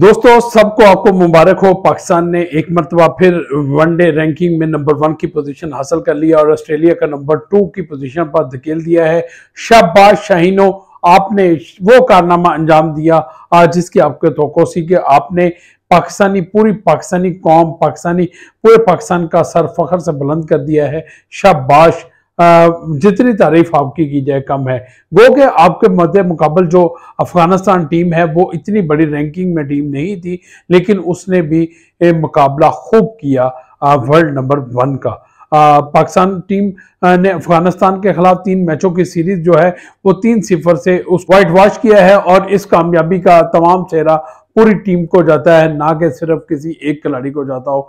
दोस्तों सबको आपको मुबारक हो पाकिस्तान ने एक मरतबा फिर वनडे रैंकिंग में नंबर वन की पोजीशन हासिल कर लिया और ऑस्ट्रेलिया का नंबर टू की पोजीशन पर धकेल दिया है शाबाश शाहीनों आपने वो कारनामा अंजाम दिया आज जिसकी आपके तो सी के आपने पाकिस्तानी पूरी पाकिस्तानी कौम पाकिस्तानी पूरे पाकिस्तान का सर फखर से बुलंद कर दिया है शाबाश जितनी तारीफ आपकी की जाए कम है वो कि आपके मदे मुकाबल जो अफगानिस्तान टीम है वो इतनी बड़ी रैंकिंग में टीम नहीं थी लेकिन उसने भी मुकाबला खूब किया वर्ल्ड नंबर वन का पाकिस्तान टीम ने अफगानिस्तान के खिलाफ तीन मैचों की सीरीज जो है वो तीन सिफर से उस वाइट वॉश किया है और इस कामयाबी का तमाम चेहरा पूरी टीम को जाता है ना कि सिर्फ किसी एक खिलाड़ी को जाता हो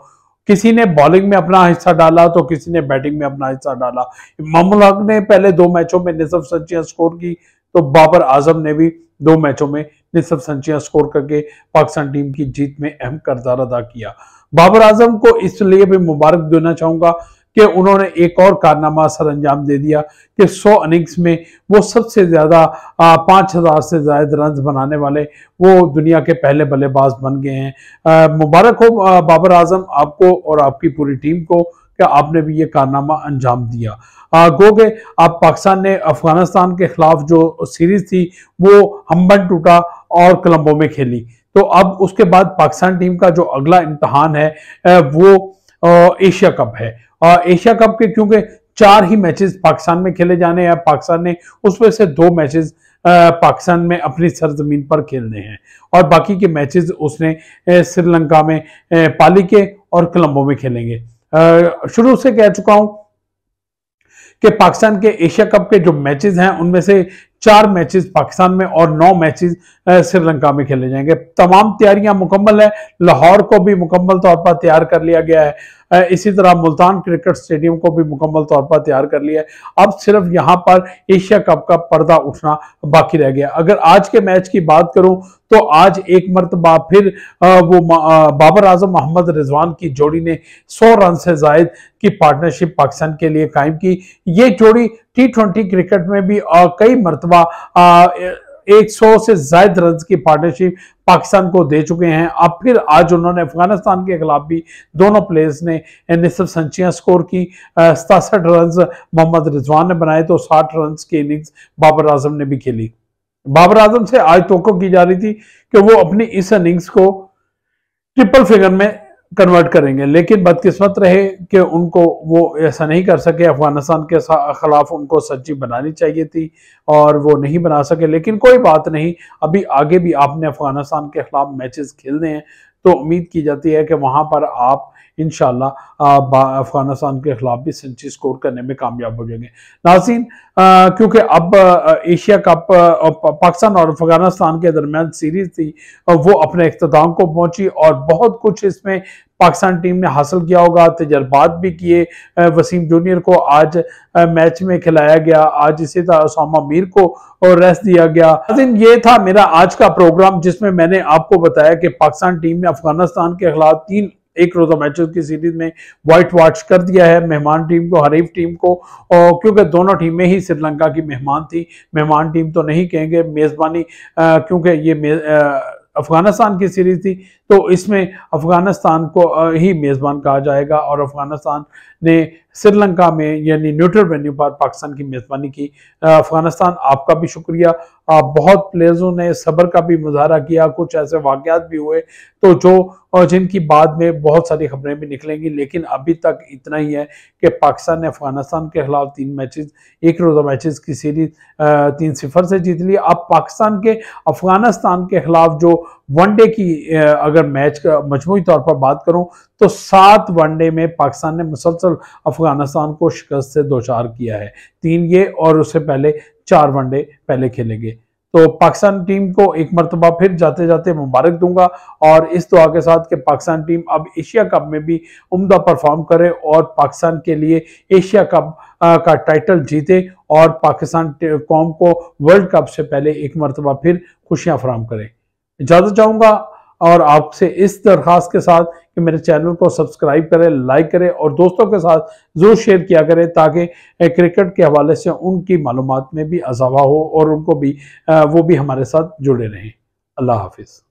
किसी ने बॉलिंग में अपना हिस्सा डाला तो किसी ने बैटिंग में अपना हिस्सा डाला मामूल हक ने पहले दो मैचों में निसफ सचियां स्कोर की तो बाबर आजम ने भी दो मैचों में निसफ सचियां स्कोर करके पाकिस्तान टीम की जीत में अहम करदार अदा किया बाबर आजम को इसलिए भी मुबारक देना चाहूंगा कि उन्होंने एक और कारनामा सर अंजाम दे दिया कि 100 इनिंग्स में वो सबसे ज़्यादा पांच हज़ार से ज्यादा रन बनाने वाले वो दुनिया के पहले बल्लेबाज बन गए हैं मुबारक हो बाबर आजम आपको और आपकी पूरी टीम को कि आपने भी ये कारनामा अंजाम दिया गो के आप पाकिस्तान ने अफगानिस्तान के खिलाफ जो सीरीज थी वो हम्बन टूटा और कलम्बो में खेली तो अब उसके बाद पाकिस्तान टीम का जो अगला इम्तहान है वो एशिया कप है एशिया कप के क्योंकि चार ही मैचेस पाकिस्तान में खेले जाने हैं पाकिस्तान ने उसमें से दो मैचेस पाकिस्तान में अपनी सरजमीन पर खेलने हैं और बाकी के मैचेस उसने श्रीलंका में पाली के और कोलंबो में खेलेंगे शुरू से कह चुका हूं कि पाकिस्तान के एशिया कप के जो मैचेस हैं उनमें से चार मैचेस पाकिस्तान में और नौ मैचेस श्रीलंका में खेले जाएंगे तमाम तैयारियां मुकम्मल है लाहौर को भी मुकम्मल तौर पर तैयार कर लिया गया है इसी तरह मुल्तान क्रिकेट स्टेडियम को भी मुकम्मल तौर पर तैयार कर लिया है अब सिर्फ यहाँ पर एशिया कप का पर्दा उठना बाकी रह गया अगर आज के मैच की बात करूं तो आज एक मरतबा फिर वो बाबर आजम मोहम्मद रिजवान की जोड़ी ने 100 रन से जायद की पार्टनरशिप पाकिस्तान के लिए कायम की ये जोड़ी टी ट्वेंटी क्रिकेट में भी कई मरतबा 100 से जायद रन की पार्टनरशिप पाकिस्तान को दे चुके हैं अब फिर आज उन्होंने अफगानिस्तान के खिलाफ भी दोनों प्लेयर्स ने निसफ संचियां स्कोर की सतासठ रन मोहम्मद रिजवान ने बनाए तो साठ रन की इनिंग्स बाबर आजम ने भी खेली बाबर आजम से आज तो की जा रही थी कि वो अपनी इस इनिंग्स को ट्रिपल फिगर में कन्वर्ट करेंगे लेकिन बदकिस्मत रहे कि उनको वो ऐसा नहीं कर सके अफगानिस्तान के ख़िलाफ़ उनको सच्ची बनानी चाहिए थी और वो नहीं बना सके लेकिन कोई बात नहीं अभी आगे भी आपने अफगानिस्तान के ख़िलाफ़ मैचेस खेलने हैं तो उम्मीद की जाती है कि वहाँ पर आप इन अफगानिस्तान के खिलाफ भी सेंचुरी स्कोर करने में कामयाब हो जाएंगे नाजीन क्योंकि अब एशिया कप पाकिस्तान और अफगानिस्तान के दरमियान सीरीज थी वो अपने अख्ताम को पहुंची और बहुत कुछ इसमें पाकिस्तान टीम ने हासिल किया होगा तजर्बात भी किए वसीम जूनियर को आज मैच में खिलाया गया आज इसी तरह उसामा मीर को और रेस्ट दिया गया दिन ये था मेरा आज का प्रोग्राम जिसमें मैंने आपको बताया कि पाकिस्तान टीम ने अफगानिस्तान के खिलाफ तीन एक रोजा मैचों की सीरीज में वाइट वॉच कर दिया है मेहमान टीम को हरीफ टीम को और क्योंकि दोनों टीमें ही श्रीलंका की मेहमान थी मेहमान टीम तो नहीं कहेंगे मेज़बानी क्योंकि ये अफगानिस्तान की सीरीज थी तो इसमें अफगानिस्तान को ही मेज़बान कहा जाएगा और अफगानिस्तान ने श्रीलंका में यानी न्यूट्रल वेन्यू पर पाकिस्तान की मेज़बानी की अफगानिस्तान आपका भी शुक्रिया बहुत प्लेयर्सों ने सबर का भी मुजाहरा किया कुछ ऐसे वाकत भी हुए तो जो जिनकी बाद में बहुत सारी खबरें भी निकलेंगी लेकिन अभी तक इतना ही है कि पाकिस्तान ने अफगानिस्तान के खिलाफ तीन मैचेस एक रोज़ा मैचेस की सीरीज तीन सिफर से जीत ली अब पाकिस्तान के अफगानिस्तान के खिलाफ जो वनडे की अगर मैच का मजमू तौर पर बात करूं तो सात वनडे में पाकिस्तान ने मुसलसल अफगानिस्तान को शिकस्त से दो चार किया है तीन ये और उससे पहले चार वनडे पहले खेलेंगे तो पाकिस्तान टीम को एक मरतबा फिर जाते जाते मुबारक दूंगा और इस दुआ के साथ कि पाकिस्तान टीम अब एशिया कप में भी उम्दा परफॉर्म करे और पाकिस्तान के लिए एशिया कप का टाइटल जीते और पाकिस्तान कौम को वर्ल्ड कप से पहले एक मरतबा फिर खुशियां फराम करें इजाज़त चाहूँगा और आपसे इस दरख्वास्त के साथ कि मेरे चैनल को सब्सक्राइब करें लाइक करें और दोस्तों के साथ जरूर शेयर किया करें ताकि क्रिकेट के हवाले से उनकी मालूम में भी अजावा हो और उनको भी वो भी हमारे साथ जुड़े रहें अल्लाह हाफिज़